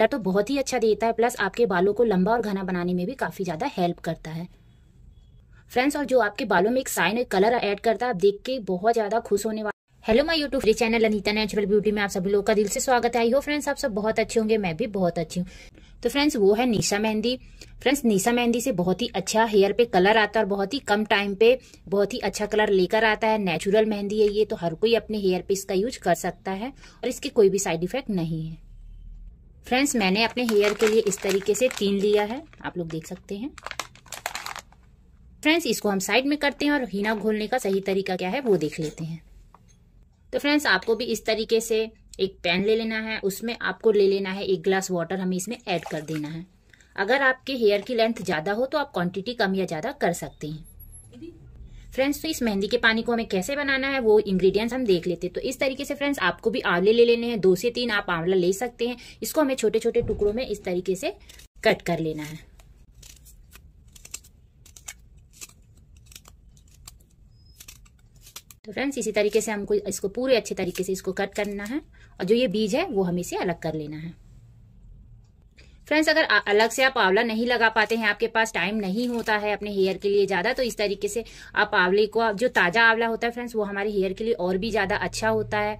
colour तो बहुत ही अच्छा देता है प्लस आपके बालों को लंबा और घना बनाने में भी काफ़ी ज़्यादा हेल्प करता है फ्रेंड्स और जो आपके बालों में एक साइन कलर ऐड करता है आप देख के बहुत ज़्यादा खुश होने वाले hello my YouTube free channel Anita natural beauty में आप सभी लोगों का दिल से स्वागत है आई हो फ्रेंड्स आप सब बहुत अच्छे होंगे मैं भी बहुत अच्छी हूँ तो फ्रेंड्स वो है निशा मेहंदी फ्रेंड्स निशा मेहंदी से बहुत ही अच्छा हेयर पे कलर आता है और बहुत ही कम टाइम पे बहुत ही अच्छा कलर लेकर आता है नेचुरल मेहंदी है ये तो हर कोई अपने हेयर पे इसका यूज कर सकता है और इसके कोई भी साइड इफेक्ट नहीं है फ्रेंड्स मैंने अपने हेयर के लिए इस तरीके से तीन लिया है आप लोग देख सकते हैं फ्रेंड्स इसको हम साइड में करते हैं और हीना घोलने का सही तरीका क्या है वो देख लेते हैं तो फ्रेंड्स आपको भी इस तरीके से एक पैन ले लेना है उसमें आपको ले लेना है एक ग्लास वाटर हमें इसमें ऐड कर देना है अगर आपके हेयर की लेंथ ज़्यादा हो तो आप क्वांटिटी कम या ज़्यादा कर सकते हैं फ्रेंड्स तो इस मेहंदी के पानी को हमें कैसे बनाना है वो इंग्रेडिएंट्स हम देख लेते हैं तो इस तरीके से फ्रेंड्स आपको भी आंवले ले लेने हैं दो से तीन आप आंवला ले सकते हैं इसको हमें छोटे छोटे टुकड़ों में इस तरीके से कट कर लेना है तो फ्रेंड्स इसी तरीके से हमको इसको पूरे अच्छे तरीके से इसको कट करना है और जो ये बीज है वो हम इसे अलग कर लेना है फ्रेंड्स अगर अलग से आप आंवला नहीं लगा पाते हैं आपके पास टाइम नहीं होता है अपने हेयर के लिए ज़्यादा तो इस तरीके से आप आंवले को जो ताज़ा आंवला होता है फ्रेंड्स वो हमारे हेयर के लिए और भी ज़्यादा अच्छा होता है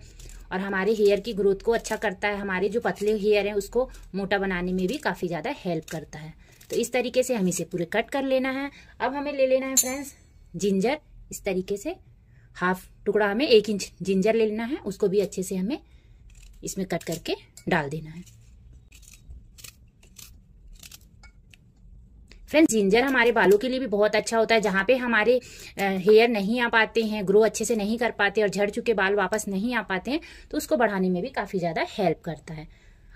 और हमारे हेयर की ग्रोथ को अच्छा करता है हमारे जो पतले हेयर हैं उसको मोटा बनाने में भी काफ़ी ज़्यादा हेल्प करता है तो इस तरीके से हम इसे पूरे कट कर लेना है अब हमें ले लेना है फ्रेंड्स जिंजर इस तरीके से हाफ टुकड़ा हमें एक इंच जिंजर ले लेना है उसको भी अच्छे से हमें इसमें कट करके डाल देना है फ्रेंड्स जिंजर हमारे बालों के लिए भी बहुत अच्छा होता है जहाँ पे हमारे हेयर नहीं आ पाते हैं ग्रो अच्छे से नहीं कर पाते और झड़ चुके बाल वापस नहीं आ पाते हैं तो उसको बढ़ाने में भी काफ़ी ज़्यादा हेल्प करता है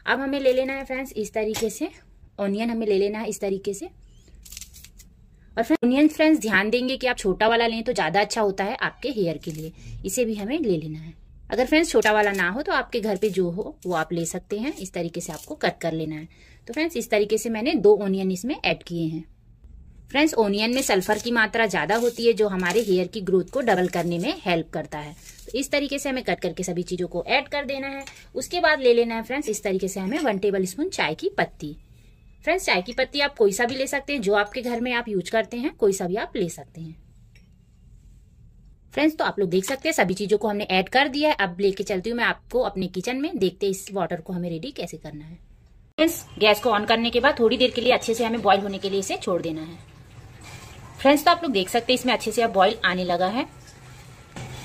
अब हमें ले लेना है फ्रेंड्स इस तरीके से ऑनियन हमें ले लेना है इस तरीके से और फ्रेंड ऑनियन फ्रेंड्स ध्यान देंगे कि आप छोटा वाला लें तो ज़्यादा अच्छा होता है आपके हेयर के लिए इसे भी हमें ले लेना है अगर फ्रेंड्स छोटा वाला ना हो तो आपके घर पे जो हो वो आप ले सकते हैं इस तरीके से आपको कट कर लेना है तो फ्रेंड्स इस तरीके से मैंने दो ओनियन इसमें ऐड किए हैं फ्रेंड्स ओनियन में सल्फर की मात्रा ज़्यादा होती है जो हमारे हेयर की ग्रोथ को डबल करने में हेल्प करता है तो इस तरीके से हमें कट करके सभी चीज़ों को ऐड कर देना है उसके बाद ले लेना है फ्रेंड्स इस तरीके से हमें वन टेबल स्पून चाय की पत्ती फ्रेंड्स चाय की पत्ती आप कोई सा भी ले सकते हैं जो आपके घर में आप यूज करते हैं कोई सा भी आप ले सकते हैं फ्रेंड्स तो आप लोग देख सकते हैं सभी चीज़ों को हमने ऐड कर दिया है अब लेके चलती हूँ मैं आपको अपने किचन में देखते हैं इस वाटर को हमें रेडी कैसे करना है फ्रेंड्स गैस को ऑन करने के बाद थोड़ी देर के लिए अच्छे से हमें बॉईल होने के लिए इसे छोड़ देना है फ्रेंड्स तो आप लोग देख सकते हैं इसमें अच्छे से अब बॉइल आने लगा है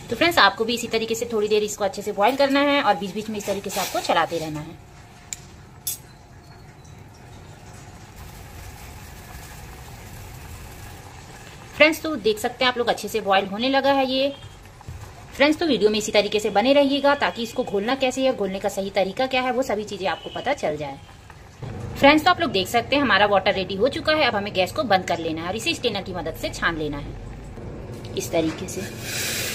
तो फ्रेंड्स आपको भी इसी तरीके से थोड़ी देर इसको अच्छे से बॉइल करना है और बीच बीच में इस तरीके से आपको चलाते रहना है फ्रेंड्स तो देख सकते हैं आप लोग अच्छे से बॉयल होने लगा है ये फ्रेंड्स तो वीडियो में इसी तरीके से बने रहिएगा ताकि इसको घोलना कैसे है घोलने का सही तरीका क्या है वो सभी चीजें आपको पता चल जाए फ्रेंड्स तो आप लोग देख सकते हैं हमारा वाटर रेडी हो चुका है अब हमें गैस को बंद कर लेना है और इसे स्टेनर की मदद से छान लेना है इस तरीके से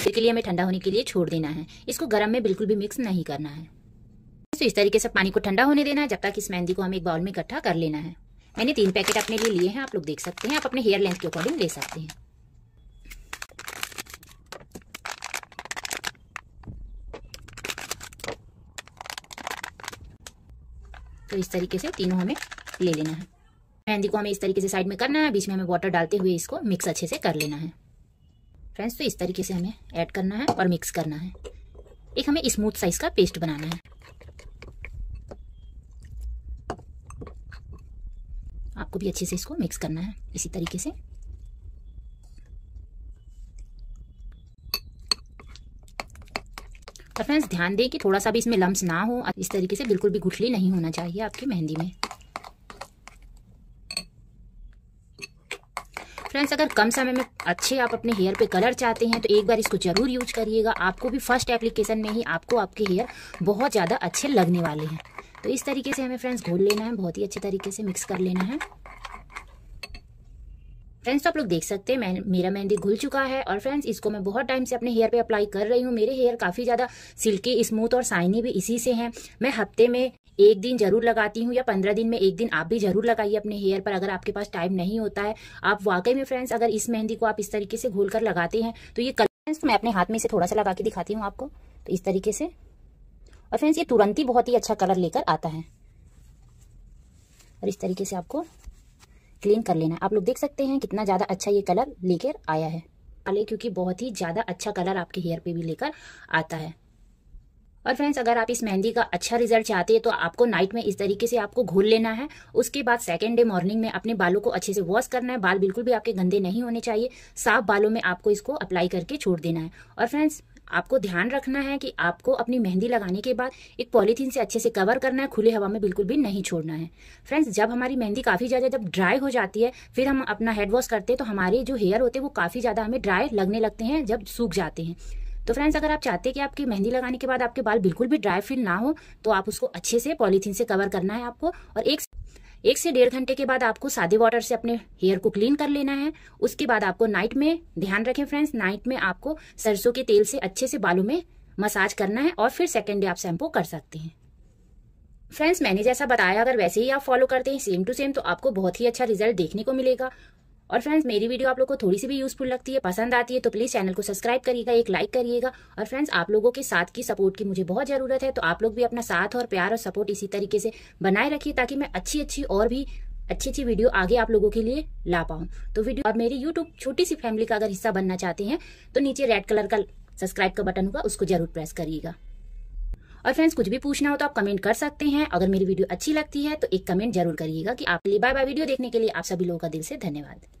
इसके लिए हमें ठंडा होने के लिए छोड़ देना है इसको गर्म में बिल्कुल भी मिक्स नहीं करना है तो इस तरीके से पानी को ठंडा होने देना है जब तक इस मेहंदी को हम एक बाउल में इकट्ठा कर लेना है मैंने तीन पैकेट अपने लिए लिए हैं आप लोग देख सकते हैं आप अपने हेयर लेंथ के अकॉर्डिंग ले सकते हैं तो इस तरीके से तीनों हमें ले लेना है मेहंदी को हमें इस तरीके से साइड में करना है बीच में हमें वाटर डालते हुए इसको मिक्स अच्छे से कर लेना है फ्रेंड्स तो इस तरीके से हमें ऐड करना है और मिक्स करना है एक हमें स्मूथ साइज़ का पेस्ट बनाना है आपको भी अच्छे से इसको मिक्स करना है इसी तरीके से और फ्रेंड्स ध्यान दें कि थोड़ा सा भी इसमें लम्स ना हो इस तरीके से बिल्कुल भी गुठली नहीं होना चाहिए आपकी मेहंदी में फ्रेंड्स अगर कम समय में अच्छे आप अपने हेयर पे कलर चाहते हैं तो एक बार इसको ज़रूर यूज करिएगा आपको भी फर्स्ट एप्लीकेशन में ही आपको आपके हेयर बहुत ज़्यादा अच्छे लगने वाले हैं तो इस तरीके से हमें फ्रेंड्स घोल लेना है बहुत ही अच्छे तरीके से मिक्स कर लेना है फ्रेंड्स तो आप लोग देख सकते हैं मेरा मेहंदी घुल चुका है और फ्रेंड्स इसको मैं बहुत टाइम से अपने हेयर पे अप्लाई कर रही हूँ मेरे हेयर काफ़ी ज़्यादा सिल्की स्मूथ और साइनी भी इसी से हैं मैं हफ्ते में एक दिन जरूर लगाती हूँ या पंद्रह दिन में एक दिन आप भी जरूर लगाइए अपने हेयर पर अगर आपके पास टाइम नहीं होता है आप वाकई में फ्रेंड्स अगर इस मेहंदी को आप इस तरीके से घोल कर लगाते हैं तो ये कलर फ्रेंड्स तो मैं अपने हाथ में इसे थोड़ा सा लगा के दिखाती हूँ आपको तो इस तरीके से और फ्रेंड्स ये तुरंत ही बहुत ही अच्छा कलर लेकर आता है और इस तरीके से आपको क्लीन कर लेना आप लोग देख सकते हैं कितना ज़्यादा अच्छा ये कलर लेकर आया है काले क्योंकि बहुत ही ज़्यादा अच्छा कलर आपके हेयर पे भी लेकर आता है और फ्रेंड्स अगर आप इस मेहंदी का अच्छा रिजल्ट चाहते हैं तो आपको नाइट में इस तरीके से आपको घोल लेना है उसके बाद सेकेंड डे मॉर्निंग में अपने बालों को अच्छे से वॉश करना है बाल बिल्कुल भी आपके गंदे नहीं होने चाहिए साफ बालों में आपको इसको अप्लाई करके छोड़ देना है और फ्रेंड्स आपको ध्यान रखना है कि आपको अपनी मेहंदी लगाने के बाद एक पॉलीथीन से अच्छे से कवर करना है खुले हवा में बिल्कुल भी नहीं छोड़ना है फ्रेंड्स जब हमारी मेहंदी काफ़ी ज़्यादा जब ड्राई हो जाती है फिर हम अपना हेड वॉश करते हैं तो हमारे जो हेयर होते हैं वो काफ़ी ज़्यादा हमें ड्राई लगने लगते हैं जब सूख जाते हैं तो फ्रेंड्स अगर आप चाहते हैं कि आपकी मेहंदी लगाने के बाद आपके बाल बिल्कुल भी ड्राई फील ना हो तो आप उसको अच्छे से पॉलीथीन से कवर करना है आपको और एक एक से डेढ़ घंटे के बाद आपको सादे वाटर से अपने हेयर को क्लीन कर लेना है उसके बाद आपको नाइट में ध्यान रखें फ्रेंड्स नाइट में आपको सरसों के तेल से अच्छे से बालों में मसाज करना है और फिर सेकेंड डे आप शैम्पू कर सकते हैं फ्रेंड्स मैंने जैसा बताया अगर वैसे ही आप फॉलो करते हैं सेम टू सेम तो आपको बहुत ही अच्छा रिजल्ट देखने को मिलेगा और फ्रेंड्स मेरी वीडियो आप लोग को थोड़ी सी भी यूजफुल लगती है पसंद आती है तो प्लीज चैनल को सब्सक्राइब करिएगा एक लाइक करिएगा और फ्रेंड्स आप लोगों के साथ की सपोर्ट की मुझे बहुत जरूरत है तो आप लोग भी अपना साथ और प्यार और सपोर्ट इसी तरीके से बनाए रखिए ताकि मैं अच्छी अच्छी और भी अच्छी अच्छी वीडियो आगे आप लोगों के लिए ला पाऊँ तो वीडियो और मेरी यूट्यूब छोटी सी फैमिली का अगर हिस्सा बनना चाहते हैं तो नीचे रेड कलर का सब्सक्राइब का बटन होगा उसको जरूर प्रेस करिएगा और फ्रेंड्स कुछ भी पूछना हो तो आप कमेंट कर सकते हैं अगर मेरी वीडियो अच्छी लगती है तो एक कमेंट जरूर करिएगा कि आपके लिए बाय बाय वीडियो देखने के लिए आप सभी लोगों का दिल से धन्यवाद